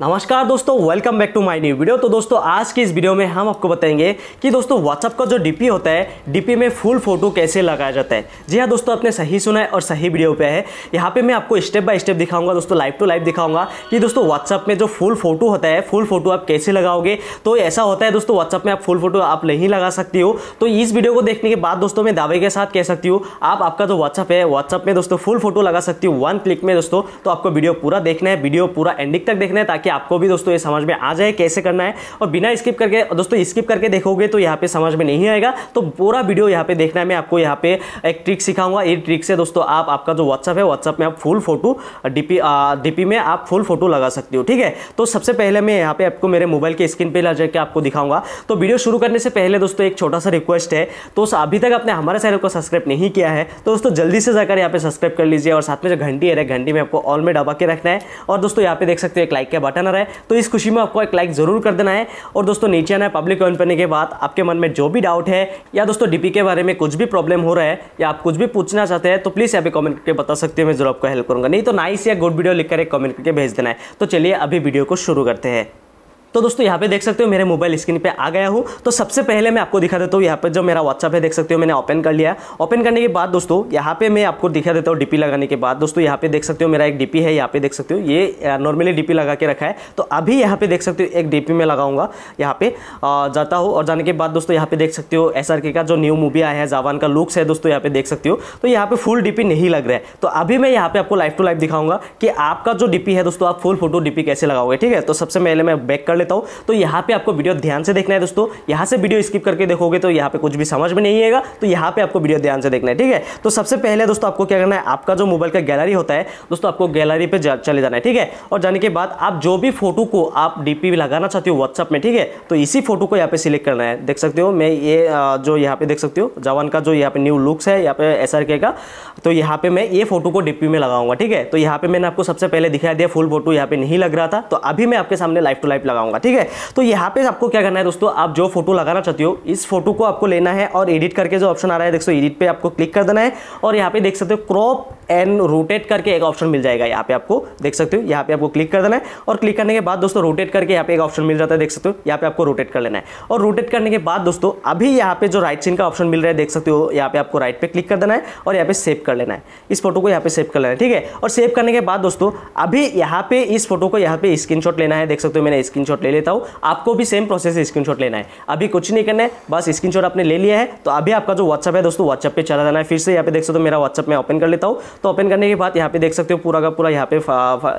नमस्कार दोस्तों welcome back to my new video तो दोस्तों आज की इस वीडियो में हम आपको बताएंगे कि दोस्तों व्हाट्सअप का जो डीपी होता है डीपी में फुल फोटो कैसे लगाया जाता है जी हाँ दोस्तों आपने सही सुना है और सही वीडियो पे है यहाँ पे मैं आपको स्टेप बाय स्टेप दिखाऊंगा दोस्तों लाइव टू लाइव दिखाऊंगा कि दोस्तों व्हाट्सअप में जो फुल फोटो होता है फुल फोटो आप कैसे लगाओगे तो ऐसा होता है दोस्तों व्हाट्सअप में आप फुल फोटो आप नहीं लगा सकती हो तो इस वीडियो को देखने के बाद दोस्तों मैं दावे के साथ कह सकती हूँ आप आपका जो व्हाट्सअप है व्हाट्सअप में दोस्तों फुल फोटो लगा सकती हूँ वन क्लिक में दोस्तों तो आपको वीडियो पूरा देखना है वीडियो पूरा एंडिंग तक देखना है ताकि ताकि आपको भी दोस्तों ये समझ में आ जाए कैसे करना है और बिना स्किप करके दोस्तों स्किप करके देखोगे तो यहाँ पे समझ में नहीं आएगा तो पूरा वीडियो यहाँ पे देखना है मैं आपको यहाँ पे एक ट्रिक सिखाऊंगा ये ट्रिक से दोस्तों आप आपका जो व्हाट्सअप है व्हाट्सअप में आप फुल फोटो डीपी डीपी में आप फुल फोटो लगा सकते हो ठीक है तो सबसे पहले मैं यहाँ पे आपको मेरे मोबाइल के स्क्रीन पर ला जाकर आपको दिखाऊंगा तो वीडियो शुरू करने से पहले दोस्तों एक छोटा सा रिक्वेस्ट है तो अभी तक आपने हमारे चैनल को सब्सक्राइब नहीं किया है तो दोस्तों जल्दी से जाकर यहाँ पे सब्सक्राइब कर लीजिए और साथ में जो घंटी है घंटी में आपको ऑल में डबा के रखना है और दोस्तों यहाँ पे देख सकते हो एक लाइक का बटन पार्टनर है तो इस खुशी में आपको एक लाइक ज़रूर कर देना है और दोस्तों नीचे आना है पब्लिक कमेंट करने के बाद आपके मन में जो भी डाउट है या दोस्तों डीपी के बारे में कुछ भी प्रॉब्लम हो रहा है या आप कुछ भी पूछना चाहते हैं तो प्लीज़ यहाँ पे कमेंट करके बता सकते हैं मैं जरूर आपको हेल्प करूँगा नहीं तो नाइस या गुड वीडियो लिखकर एक कमेंट करके भेज देना है तो चलिए अभी वीडियो को शुरू करते हैं तो दोस्तों यहाँ पे देख सकते हो मेरे मोबाइल स्क्रीन पे आ गया हूँ तो सबसे पहले मैं आपको दिखा देता हूँ यहाँ पे जो मेरा व्हाट्सअप है देख सकते हो मैंने ओपन कर लिया ओपन करने के बाद दोस्तों यहाँ पे मैं आपको दिखा देता हूँ डीपी लगाने के बाद दोस्तों यहाँ पे देख सकते हो मेरा एक डीपी है यहाँ पे देख सकते हो ये नॉर्मली डीपी लगा के रखा है तो अभी यहाँ पे देख सकते हो एक डीपी में लगाऊंगा यहाँ पे जाता हूँ और जाने के बाद दोस्तों यहाँ पे देख सकते हो एस का जो न्यू मूवी आया है जावान का लुक्स है दोस्तों यहाँ पे देख सकते हो तो यहाँ पे फुल डीपी नहीं लग रहा है तो अभी मैं यहाँ पे आपको लाइफ टू लाइव दिखाऊंगा कि आपका जो डीपी है दोस्तों आप फुल फोटो डीपी कैसे लगाओगे ठीक है तो सबसे पहले मैं बैक कर लेता हूं तो यहां पे आपको वीडियो ध्यान से देखना है दोस्तों यहां से वीडियो स्किप करके देखोगे तो यहां पे कुछ भी समझ में नहीं आएगा तो यहां पे आपको वीडियो ध्यान से देखना है ठीक है तो सबसे पहले दोस्तों आपको क्या करना है आपका जो मोबाइल का गैलरी होता है दोस्तों आपको गैलरी पे चले जाना है ठीक है और जाने के बाद आप जो भी फोटो को आप डीपी लगाना चाहते हो व्हाट्सअप में ठीक है तो इसी फोटो को यहाँ पे सिलेक्ट करना है देख सकते हो मैं ये जो यहाँ पे देख सकते हो जवान का जो यहाँ पे न्यू लुक्स है यहाँ पे एस का तो यहाँ पे मैं ये फोटो को डीपी में लगाऊंगा ठीक है तो यहाँ पे मैंने आपको सबसे पहले दिखाया दिया फुल फोटो यहाँ पे नहीं लग रहा था तो अभी मैं आपके सामने लाइफ टू लाइफ लगाऊंगा होगा ठीक है तो यहाँ पे आपको क्या करना है दोस्तों आप जो फोटो लगाना चाहते हो इस फोटो को आपको लेना है और एडिट करके जो ऑप्शन आ रहा है देखो एडिट पे आपको क्लिक कर देना है और यहाँ पे देख सकते हो क्रॉप एंड रोटेट करके एक ऑप्शन मिल जाएगा यहाँ पे आपको देख सकते हो यहाँ पे आपको क्लिक कर देना है और क्लिक करने के बाद दोस्तों रोटेट करके यहाँ पे एक ऑप्शन मिल जाता है देख सकते हो यहाँ पे आपको रोटेट कर लेना है और रोटेट करने के बाद दोस्तों अभी यहाँ पे जो राइट सीन का ऑप्शन मिल रहा है देख सकते हो यहाँ पे आपको राइट पे क्लिक कर देना है और यहाँ पे सेव कर लेना है इस फोटो को यहाँ पे सेव कर लेना है ठीक है और सेव करने के बाद दोस्तों अभी यहाँ पे इस फोटो को यहाँ पे स्क्रीन लेना है देख सकते हो मैंने स्क्रीन ले लेता हूँ आपको भी सेम प्रोसेस से स्क्रीनशॉट लेना है अभी कुछ नहीं करना है बस स्क्रीनशॉट आपने ले लिया है तो अभी आपका जो व्हाट्सअप है दोस्तों व्हाट्सअप पर चला जाना है फिर से यहाँ पे देख सकते हो मेरा व्हाट्सअप में ओपन कर लेता हूँ तो ओपन करने के बाद यहाँ पे देख सकते हो पूरा का पूरा यहाँ पे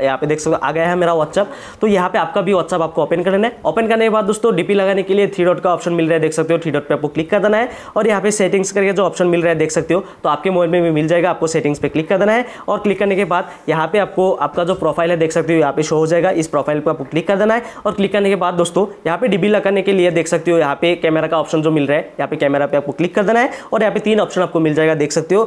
यहाँ पे देख सकते हो आ गया है मेरा व्हाट्सअप तो यहाँ पे आपका भी व्हाट्सअप आपको ओपन करना है ओपन करने के बाद दोस्तों डीपी लगाने के लिए थ्री डॉट का ऑप्शन मिल रहा है देख सकते हो थ्री डॉट पर आपको क्लिक कर देना है और यहाँ पे सेटिंग्स करके जो ऑप्शन मिल रहा है देख सकते हो तो आपके मोबाइल में भी मिल जाएगा आपको सेटिंग्स पे क्लिक कर देना है और क्लिक करने के बाद यहाँ पे आपको आपका जो प्रोफाइल है देख सकते हो यहाँ पे शो हो जाएगा इस प्रोफाइल पर आपको क्लिक कर देना है और क्लिक करने के बाद दोस्तों यहाँ पे डीबी लगाने के लिए देख सकते हो यहाँ पे कैमरा का ऑप्शन जो मिल रहा है यहाँ पे कैमरा पे आपको क्लिक कर देना है और यहाँ पे तीन ऑप्शन आपको मिल जाएगा देख सकते हो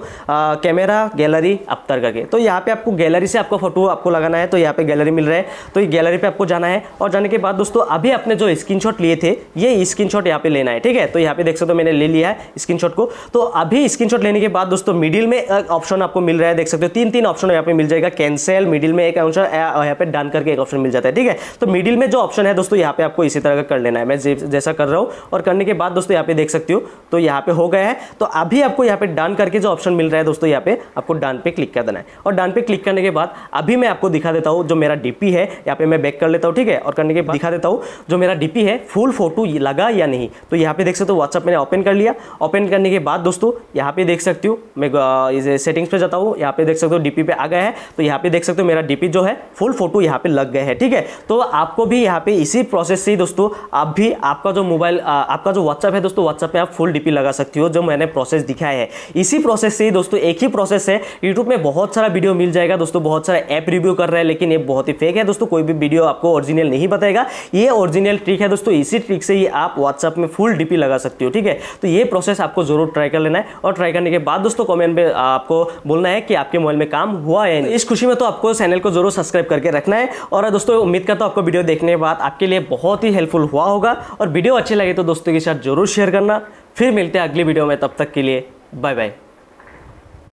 कैमरा गैलरी अप्तर करके तो यहाँ पे आपको गैलरी से आपका फोटो आपको लगाना है तो यहाँ पे गैलरी मिल रहा है तो ये गैलरी पे आपको जाना है और जाने के बाद दोस्तों अभी आपने जो स्क्रीन लिए थे ये स्क्रीन शॉट यहाँ पे लेना है ठीक है तो यहाँ पे देख सकते हो मैंने ले लिया है स्क्रीन को तो अभी स्क्रीन लेने के बाद दोस्तों मिडिल में ऑप्शन आपको मिल रहा है देख सकते हो तीन तीन ऑप्शन यहाँ पे मिल जाएगा कैंसिल मिडिल में एक ऑप्शन यहाँ पे डन करके एक ऑप्शन मिल जाता है ठीक है तो मिडिल में जो ऑप्शन है दोस्तों यहाँ पे आपको इसी तरह का कर लेना है मैं जैसा कर रहा हूँ और करने के बाद दोस्तों यहाँ पे देख सकती हो तो यहाँ पे हो गया है तो अभी आपको यहाँ पे डन करके जो ऑप्शन मिल रहा है दोस्तों यहाँ पे आपको डन पे क्लिक कर देना है और डन पे क्लिक करने के बाद अभी मैं आपको दिखा देता हूँ जो मेरा डी है यहाँ पे मैं बैक कर लेता हूँ ठीक है और करने के बाद दिखा देता हूँ जो मेरा डी है फुल फोटो लगा या नहीं तो यहाँ पे देख सकते हो व्हाट्सअप मैंने ओपन कर लिया ओपन करने के बाद दोस्तों यहाँ पे देख सकती हूँ मैं सेटिंग्स पे जाता हूँ यहाँ पे देख सकते हो डीपी पे आ गया है तो यहाँ पे देख सकते हो मेरा डीपी जो है फुल फोटो यहाँ पे लग गया है ठीक है तो आपको भी यहाँ पे इसी प्रोसेस से दोस्तों आप भी आपका जो मोबाइल आपका जो व्हाट्सअप है दोस्तों व्हाट्सअप में आप फुल डीपी लगा सकती हो जो मैंने प्रोसेस दिखाया है इसी प्रोसेस से दोस्तों एक ही प्रोसेस है यूट्यूब में बहुत सारा वीडियो मिल जाएगा दोस्तों बहुत सारा ऐप रिव्यू कर रहा है लेकिन ये बहुत ही फेक है दोस्तों कोई भी वीडियो आपको ओरिजिनल नहीं बताएगा ये ओरिजिनल ट्रिक है दोस्तों इसी ट्रिक से ही आप व्हाट्सअप में फुल डीपी लगा सकती हो ठीक है तो ये प्रोसेस आपको जरूर ट्राई कर लेना है और ट्राई करने के बाद दोस्तों कॉमेंट में आपको बोलना है कि आपके मोबाइल में काम हुआ है इस खुशी में तो आपको चैनल को जरूर सब्सक्राइब करके रखना है और दोस्तों उम्मीद करता हूँ आपको वीडियो देखने के बाद आपके लिए बहुत ही हेल्पफुल हुआ होगा और वीडियो अच्छे लगे तो दोस्तों के साथ जरूर शेयर करना फिर मिलते हैं अगली वीडियो में तब तक के लिए बाय बाय